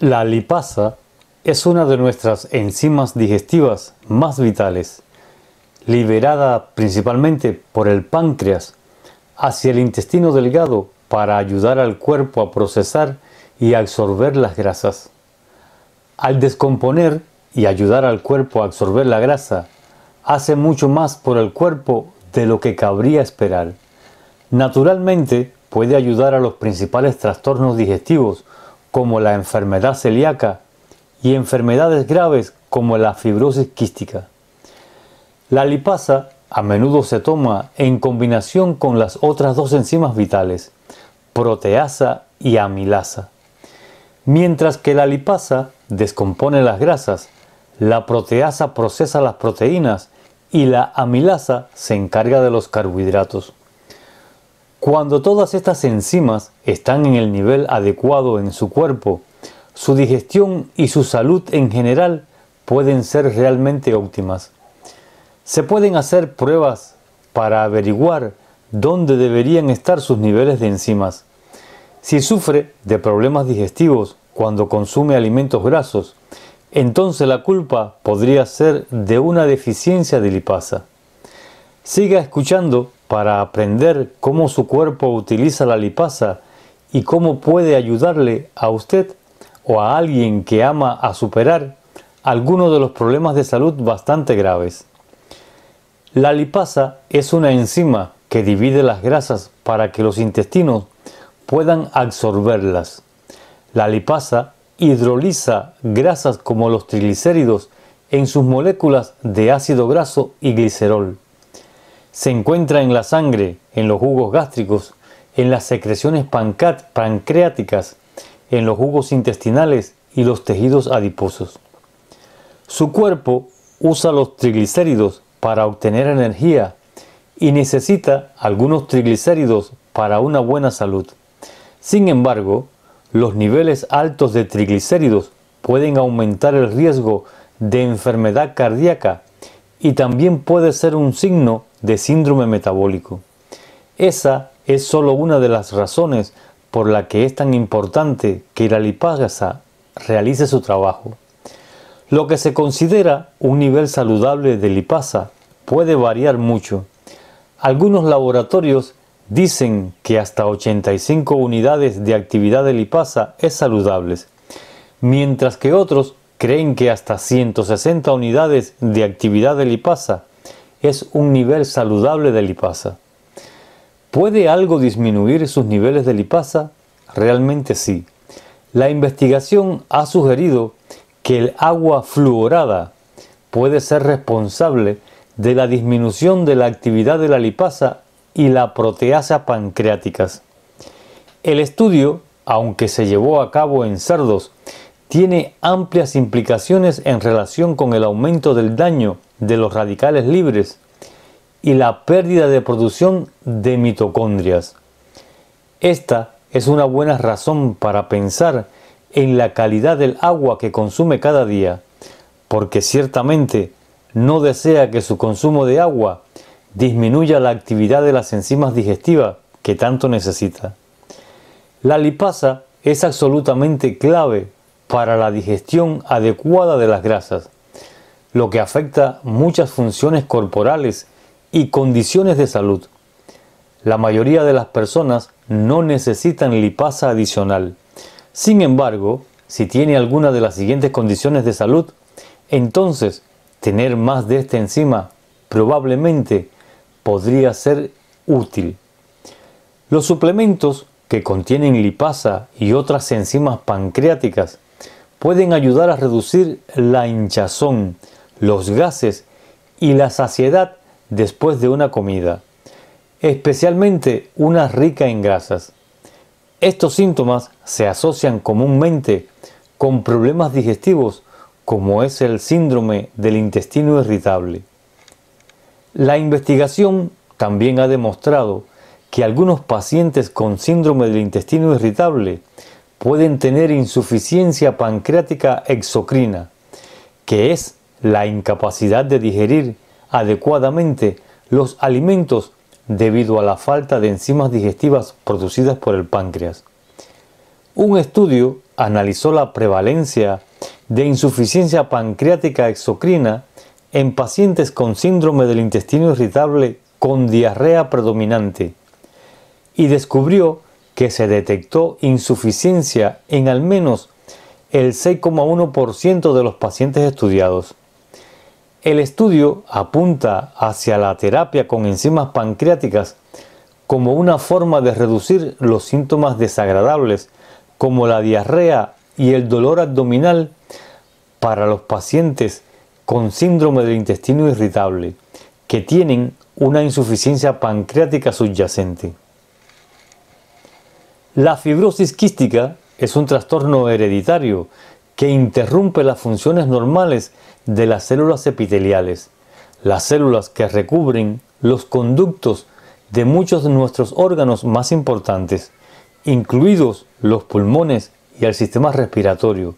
La lipasa es una de nuestras enzimas digestivas más vitales, liberada principalmente por el páncreas hacia el intestino delgado para ayudar al cuerpo a procesar y absorber las grasas. Al descomponer y ayudar al cuerpo a absorber la grasa, hace mucho más por el cuerpo de lo que cabría esperar. Naturalmente, puede ayudar a los principales trastornos digestivos como la enfermedad celíaca y enfermedades graves como la fibrosis quística. La lipasa a menudo se toma en combinación con las otras dos enzimas vitales, proteasa y amilasa. Mientras que la lipasa descompone las grasas, la proteasa procesa las proteínas y la amilasa se encarga de los carbohidratos. Cuando todas estas enzimas están en el nivel adecuado en su cuerpo, su digestión y su salud en general pueden ser realmente óptimas. Se pueden hacer pruebas para averiguar dónde deberían estar sus niveles de enzimas. Si sufre de problemas digestivos cuando consume alimentos grasos, entonces la culpa podría ser de una deficiencia de lipasa. Siga escuchando para aprender cómo su cuerpo utiliza la lipasa y cómo puede ayudarle a usted o a alguien que ama a superar algunos de los problemas de salud bastante graves. La lipasa es una enzima que divide las grasas para que los intestinos puedan absorberlas. La lipasa hidroliza grasas como los triglicéridos en sus moléculas de ácido graso y glicerol. Se encuentra en la sangre, en los jugos gástricos, en las secreciones pancreáticas, en los jugos intestinales y los tejidos adiposos. Su cuerpo usa los triglicéridos para obtener energía y necesita algunos triglicéridos para una buena salud. Sin embargo, los niveles altos de triglicéridos pueden aumentar el riesgo de enfermedad cardíaca y también puede ser un signo de síndrome metabólico. Esa es solo una de las razones por la que es tan importante que la lipasa realice su trabajo. Lo que se considera un nivel saludable de lipasa puede variar mucho. Algunos laboratorios dicen que hasta 85 unidades de actividad de lipasa es saludables, mientras que otros creen que hasta 160 unidades de actividad de lipasa es un nivel saludable de lipasa. ¿Puede algo disminuir sus niveles de lipasa? Realmente sí. La investigación ha sugerido que el agua fluorada puede ser responsable de la disminución de la actividad de la lipasa y la proteasa pancreáticas. El estudio, aunque se llevó a cabo en cerdos tiene amplias implicaciones en relación con el aumento del daño de los radicales libres y la pérdida de producción de mitocondrias. Esta es una buena razón para pensar en la calidad del agua que consume cada día, porque ciertamente no desea que su consumo de agua disminuya la actividad de las enzimas digestivas que tanto necesita. La lipasa es absolutamente clave para la digestión adecuada de las grasas, lo que afecta muchas funciones corporales y condiciones de salud. La mayoría de las personas no necesitan lipasa adicional. Sin embargo, si tiene alguna de las siguientes condiciones de salud, entonces tener más de esta enzima probablemente podría ser útil. Los suplementos que contienen lipasa y otras enzimas pancreáticas pueden ayudar a reducir la hinchazón, los gases y la saciedad después de una comida, especialmente una rica en grasas. Estos síntomas se asocian comúnmente con problemas digestivos como es el síndrome del intestino irritable. La investigación también ha demostrado que algunos pacientes con síndrome del intestino irritable pueden tener insuficiencia pancreática exocrina, que es la incapacidad de digerir adecuadamente los alimentos debido a la falta de enzimas digestivas producidas por el páncreas. Un estudio analizó la prevalencia de insuficiencia pancreática exocrina en pacientes con síndrome del intestino irritable con diarrea predominante y descubrió que se detectó insuficiencia en al menos el 6,1% de los pacientes estudiados. El estudio apunta hacia la terapia con enzimas pancreáticas como una forma de reducir los síntomas desagradables como la diarrea y el dolor abdominal para los pacientes con síndrome del intestino irritable que tienen una insuficiencia pancreática subyacente. La fibrosis quística es un trastorno hereditario que interrumpe las funciones normales de las células epiteliales, las células que recubren los conductos de muchos de nuestros órganos más importantes, incluidos los pulmones y el sistema respiratorio,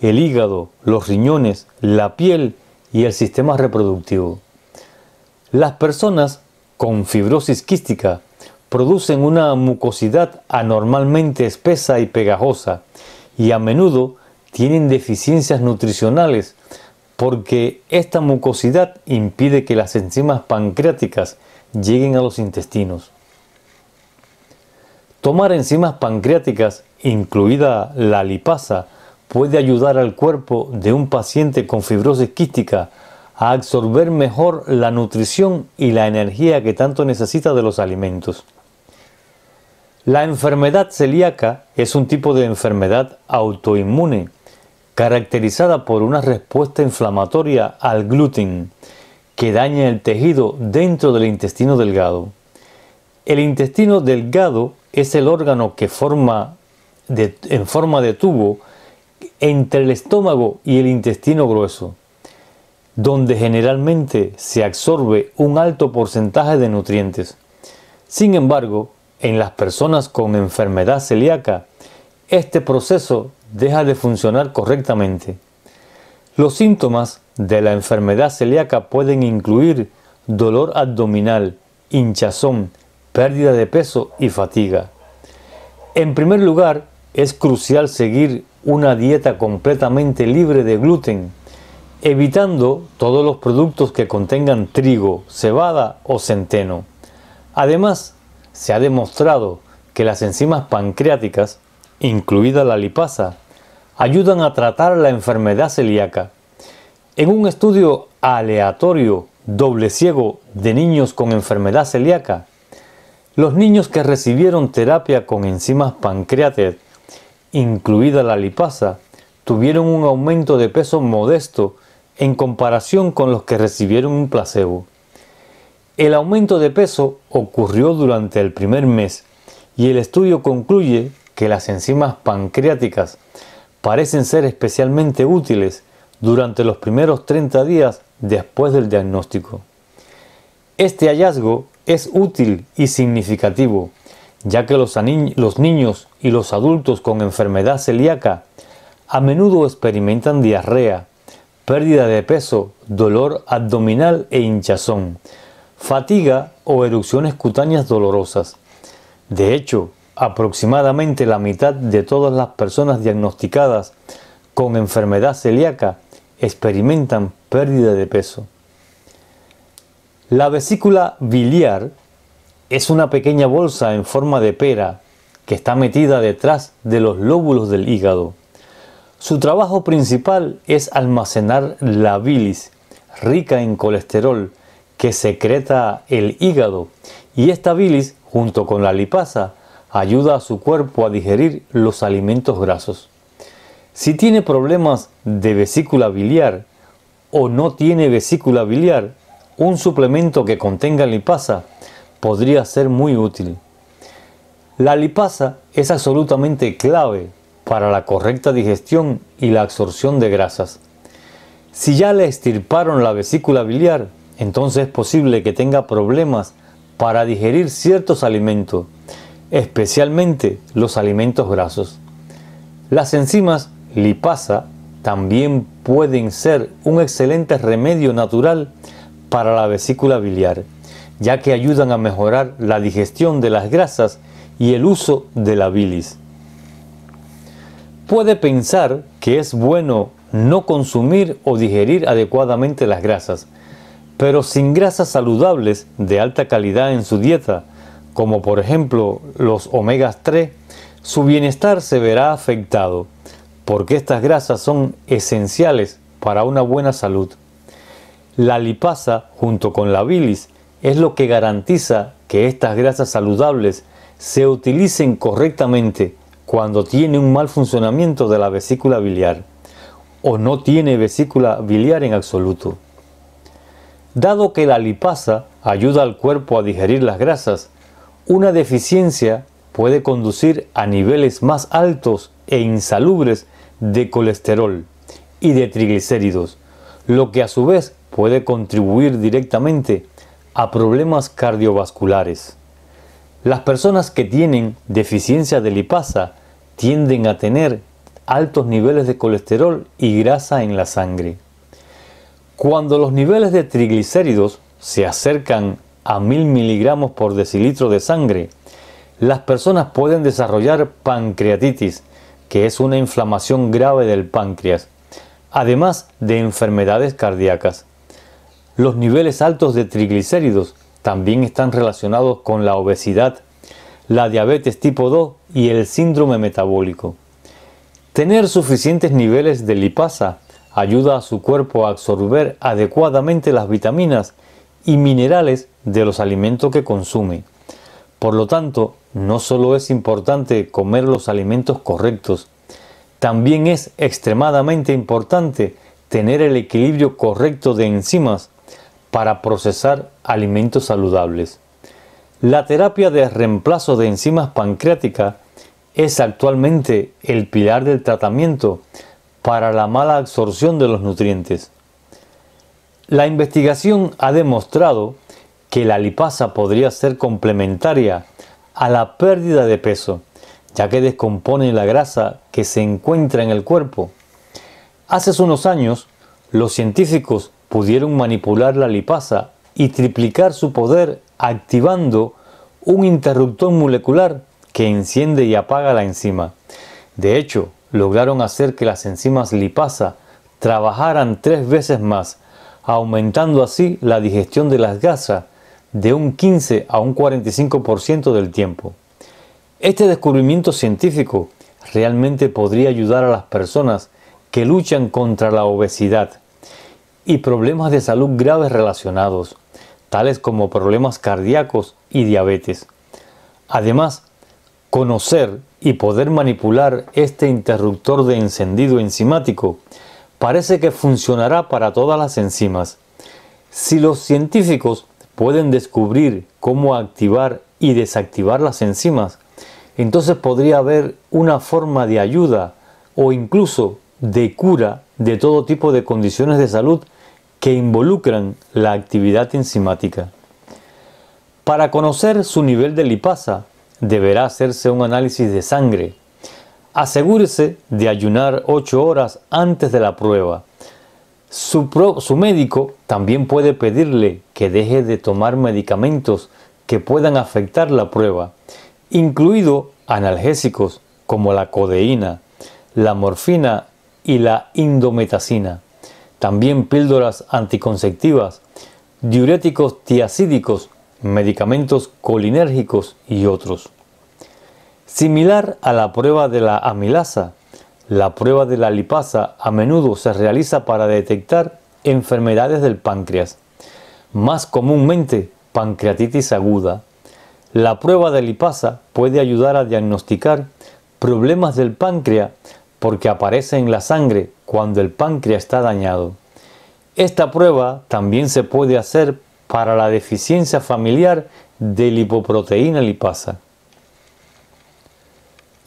el hígado, los riñones, la piel y el sistema reproductivo. Las personas con fibrosis quística producen una mucosidad anormalmente espesa y pegajosa y a menudo tienen deficiencias nutricionales porque esta mucosidad impide que las enzimas pancreáticas lleguen a los intestinos. Tomar enzimas pancreáticas, incluida la lipasa, puede ayudar al cuerpo de un paciente con fibrosis quística a absorber mejor la nutrición y la energía que tanto necesita de los alimentos. La enfermedad celíaca es un tipo de enfermedad autoinmune caracterizada por una respuesta inflamatoria al gluten que daña el tejido dentro del intestino delgado. El intestino delgado es el órgano que forma en forma de tubo entre el estómago y el intestino grueso, donde generalmente se absorbe un alto porcentaje de nutrientes. Sin embargo, en las personas con enfermedad celíaca, este proceso deja de funcionar correctamente. Los síntomas de la enfermedad celíaca pueden incluir dolor abdominal, hinchazón, pérdida de peso y fatiga. En primer lugar, es crucial seguir una dieta completamente libre de gluten, evitando todos los productos que contengan trigo, cebada o centeno. Además, se ha demostrado que las enzimas pancreáticas, incluida la lipasa, ayudan a tratar la enfermedad celíaca. En un estudio aleatorio doble ciego de niños con enfermedad celíaca, los niños que recibieron terapia con enzimas pancreáticas, incluida la lipasa, tuvieron un aumento de peso modesto en comparación con los que recibieron un placebo. El aumento de peso ocurrió durante el primer mes y el estudio concluye que las enzimas pancreáticas parecen ser especialmente útiles durante los primeros 30 días después del diagnóstico. Este hallazgo es útil y significativo, ya que los, los, niños y los adultos con enfermedad celíaca a menudo experimentan diarrea, pérdida de peso, dolor abdominal e hinchazón, fatiga o erupciones cutáneas dolorosas. De hecho, aproximadamente la mitad de todas las personas diagnosticadas con enfermedad celíaca experimentan pérdida de peso. La vesícula biliar es una pequeña bolsa en forma de pera que está metida detrás de los lóbulos del hígado. Su trabajo principal es almacenar la bilis, rica en colesterol, que secreta el hígado y esta bilis, junto con la lipasa, ayuda a su cuerpo a digerir los alimentos grasos. Si tiene problemas de vesícula biliar o no tiene vesícula biliar, un suplemento que contenga lipasa podría ser muy útil. La lipasa es absolutamente clave para la correcta digestión y la absorción de grasas. Si ya le estirparon la vesícula biliar, entonces es posible que tenga problemas para digerir ciertos alimentos, especialmente los alimentos grasos. Las enzimas lipasa también pueden ser un excelente remedio natural para la vesícula biliar, ya que ayudan a mejorar la digestión de las grasas y el uso de la bilis. Puede pensar que es bueno no consumir o digerir adecuadamente las grasas, pero sin grasas saludables de alta calidad en su dieta, como por ejemplo los omegas 3, su bienestar se verá afectado, porque estas grasas son esenciales para una buena salud. La lipasa, junto con la bilis, es lo que garantiza que estas grasas saludables se utilicen correctamente cuando tiene un mal funcionamiento de la vesícula biliar o no tiene vesícula biliar en absoluto. Dado que la lipasa ayuda al cuerpo a digerir las grasas, una deficiencia puede conducir a niveles más altos e insalubres de colesterol y de triglicéridos, lo que a su vez puede contribuir directamente a problemas cardiovasculares. Las personas que tienen deficiencia de lipasa tienden a tener altos niveles de colesterol y grasa en la sangre. Cuando los niveles de triglicéridos se acercan a 1000 miligramos por decilitro de sangre, las personas pueden desarrollar pancreatitis, que es una inflamación grave del páncreas, además de enfermedades cardíacas. Los niveles altos de triglicéridos también están relacionados con la obesidad, la diabetes tipo 2 y el síndrome metabólico. Tener suficientes niveles de lipasa ayuda a su cuerpo a absorber adecuadamente las vitaminas y minerales de los alimentos que consume. Por lo tanto, no solo es importante comer los alimentos correctos, también es extremadamente importante tener el equilibrio correcto de enzimas para procesar alimentos saludables. La terapia de reemplazo de enzimas pancreáticas es actualmente el pilar del tratamiento para la mala absorción de los nutrientes. La investigación ha demostrado que la lipasa podría ser complementaria a la pérdida de peso, ya que descompone la grasa que se encuentra en el cuerpo. Hace unos años, los científicos pudieron manipular la lipasa y triplicar su poder activando un interruptor molecular que enciende y apaga la enzima. De hecho, lograron hacer que las enzimas lipasa trabajaran tres veces más, aumentando así la digestión de las gasas de un 15 a un 45% del tiempo. Este descubrimiento científico realmente podría ayudar a las personas que luchan contra la obesidad y problemas de salud graves relacionados, tales como problemas cardíacos y diabetes. Además, Conocer y poder manipular este interruptor de encendido enzimático parece que funcionará para todas las enzimas. Si los científicos pueden descubrir cómo activar y desactivar las enzimas, entonces podría haber una forma de ayuda o incluso de cura de todo tipo de condiciones de salud que involucran la actividad enzimática. Para conocer su nivel de lipasa, deberá hacerse un análisis de sangre. Asegúrese de ayunar 8 horas antes de la prueba. Su, su médico también puede pedirle que deje de tomar medicamentos que puedan afectar la prueba, incluido analgésicos como la codeína, la morfina y la indometacina. También píldoras anticonceptivas, diuréticos tiacídicos, medicamentos colinérgicos y otros. Similar a la prueba de la amilasa, la prueba de la lipasa a menudo se realiza para detectar enfermedades del páncreas, más comúnmente pancreatitis aguda. La prueba de lipasa puede ayudar a diagnosticar problemas del páncreas porque aparece en la sangre cuando el páncreas está dañado. Esta prueba también se puede hacer para la deficiencia familiar de lipoproteína lipasa.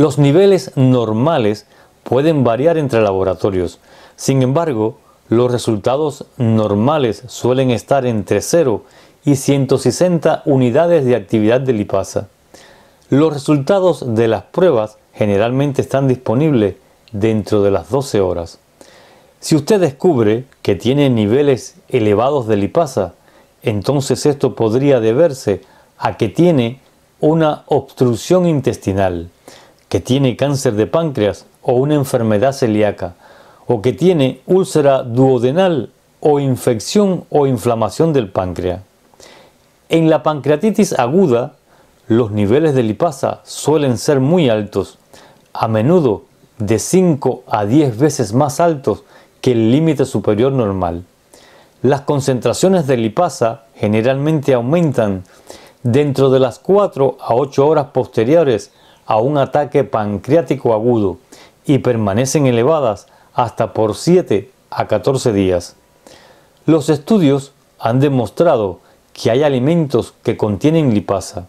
Los niveles normales pueden variar entre laboratorios, sin embargo, los resultados normales suelen estar entre 0 y 160 unidades de actividad de lipasa. Los resultados de las pruebas generalmente están disponibles dentro de las 12 horas. Si usted descubre que tiene niveles elevados de lipasa, entonces esto podría deberse a que tiene una obstrucción intestinal que tiene cáncer de páncreas o una enfermedad celíaca, o que tiene úlcera duodenal o infección o inflamación del páncreas. En la pancreatitis aguda, los niveles de lipasa suelen ser muy altos, a menudo de 5 a 10 veces más altos que el límite superior normal. Las concentraciones de lipasa generalmente aumentan dentro de las 4 a 8 horas posteriores a un ataque pancreático agudo y permanecen elevadas hasta por 7 a 14 días. Los estudios han demostrado que hay alimentos que contienen lipasa,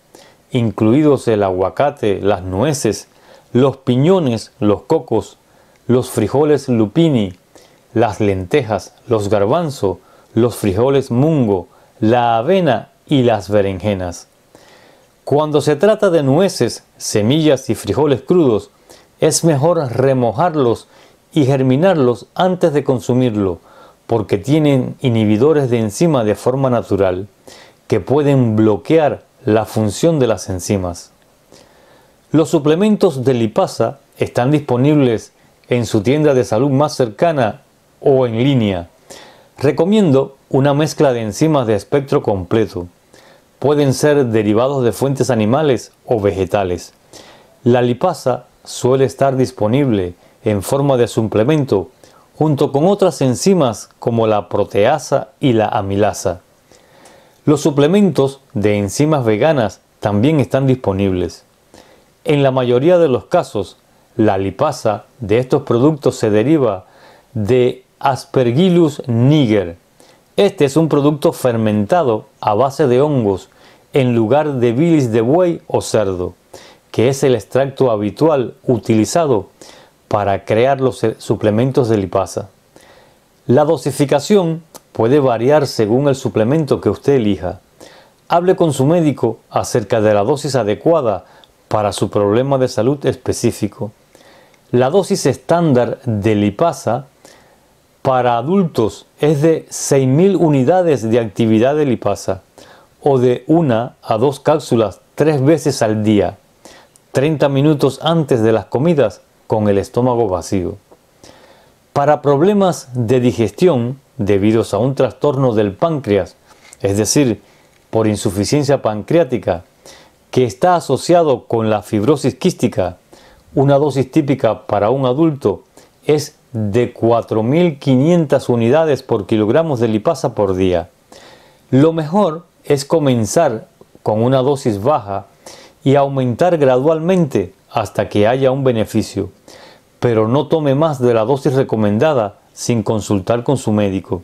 incluidos el aguacate, las nueces, los piñones, los cocos, los frijoles lupini, las lentejas, los garbanzos, los frijoles mungo, la avena y las berenjenas. Cuando se trata de nueces, semillas y frijoles crudos, es mejor remojarlos y germinarlos antes de consumirlo, porque tienen inhibidores de enzima de forma natural que pueden bloquear la función de las enzimas. Los suplementos de lipasa están disponibles en su tienda de salud más cercana o en línea. Recomiendo una mezcla de enzimas de espectro completo pueden ser derivados de fuentes animales o vegetales. La lipasa suele estar disponible en forma de suplemento junto con otras enzimas como la proteasa y la amilasa. Los suplementos de enzimas veganas también están disponibles. En la mayoría de los casos, la lipasa de estos productos se deriva de Aspergillus niger. Este es un producto fermentado a base de hongos en lugar de bilis de buey o cerdo, que es el extracto habitual utilizado para crear los e-, suplementos de lipasa. La dosificación puede variar según el suplemento que usted elija. Hable con su médico acerca de la dosis adecuada para su problema de salud específico. La dosis estándar de lipasa para adultos es de 6.000 unidades de actividad de lipasa o de una a dos cápsulas tres veces al día, 30 minutos antes de las comidas con el estómago vacío. Para problemas de digestión debidos a un trastorno del páncreas, es decir, por insuficiencia pancreática, que está asociado con la fibrosis quística, una dosis típica para un adulto es de 4.500 unidades por kilogramos de lipasa por día. Lo mejor es comenzar con una dosis baja y aumentar gradualmente hasta que haya un beneficio, pero no tome más de la dosis recomendada sin consultar con su médico.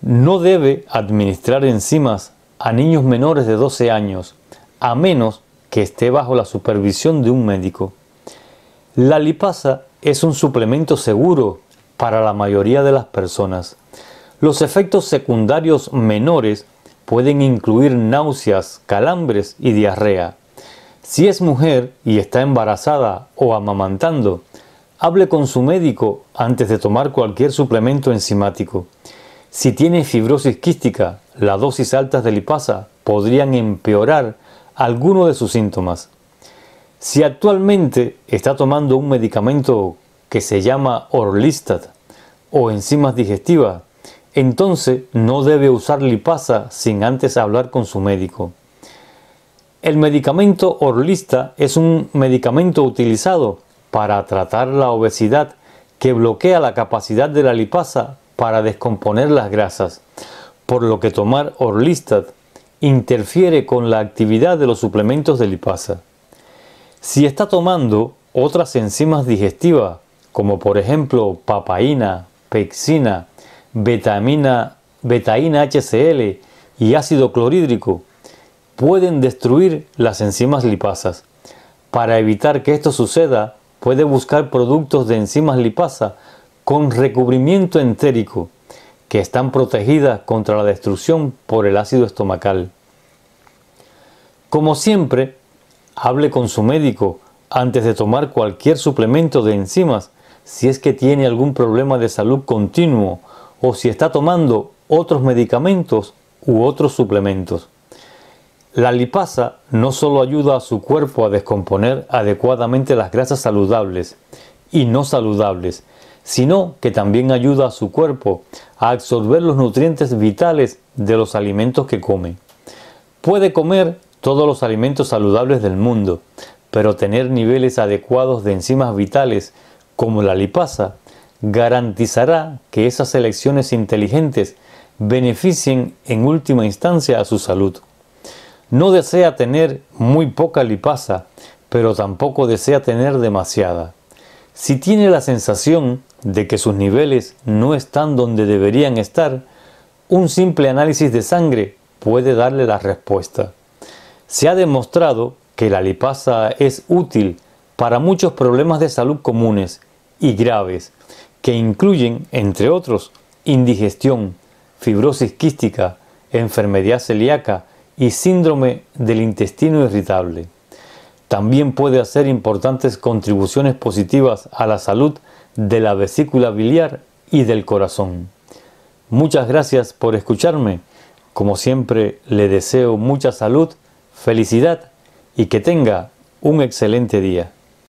No debe administrar enzimas a niños menores de 12 años, a menos que esté bajo la supervisión de un médico. La lipasa es un suplemento seguro para la mayoría de las personas. Los efectos secundarios menores pueden incluir náuseas, calambres y diarrea. Si es mujer y está embarazada o amamantando, hable con su médico antes de tomar cualquier suplemento enzimático. Si tiene fibrosis quística, las dosis altas de lipasa podrían empeorar alguno de sus síntomas. Si actualmente está tomando un medicamento que se llama Orlistat o enzimas digestivas, entonces no debe usar lipasa sin antes hablar con su médico. El medicamento Orlista es un medicamento utilizado para tratar la obesidad que bloquea la capacidad de la lipasa para descomponer las grasas, por lo que tomar Orlistat interfiere con la actividad de los suplementos de lipasa. Si está tomando otras enzimas digestivas, como por ejemplo papaína, pexina, betamina, betaína HCl y ácido clorhídrico pueden destruir las enzimas lipasas. Para evitar que esto suceda, puede buscar productos de enzimas lipasa con recubrimiento entérico que están protegidas contra la destrucción por el ácido estomacal. Como siempre, hable con su médico antes de tomar cualquier suplemento de enzimas si es que tiene algún problema de salud continuo o si está tomando otros medicamentos u otros suplementos. La lipasa no solo ayuda a su cuerpo a descomponer adecuadamente las grasas saludables y no saludables, sino que también ayuda a su cuerpo a absorber los nutrientes vitales de los alimentos que come. Puede comer todos los alimentos saludables del mundo, pero tener niveles adecuados de enzimas vitales como la lipasa garantizará que esas elecciones inteligentes beneficien en última instancia a su salud. No desea tener muy poca lipasa, pero tampoco desea tener demasiada. Si tiene la sensación de que sus niveles no están donde deberían estar, un simple análisis de sangre puede darle la respuesta. Se ha demostrado que la lipasa es útil para muchos problemas de salud comunes y graves, que incluyen, entre otros, indigestión, fibrosis quística, enfermedad celíaca y síndrome del intestino irritable. También puede hacer importantes contribuciones positivas a la salud de la vesícula biliar y del corazón. Muchas gracias por escucharme. Como siempre, le deseo mucha salud, felicidad y que tenga un excelente día.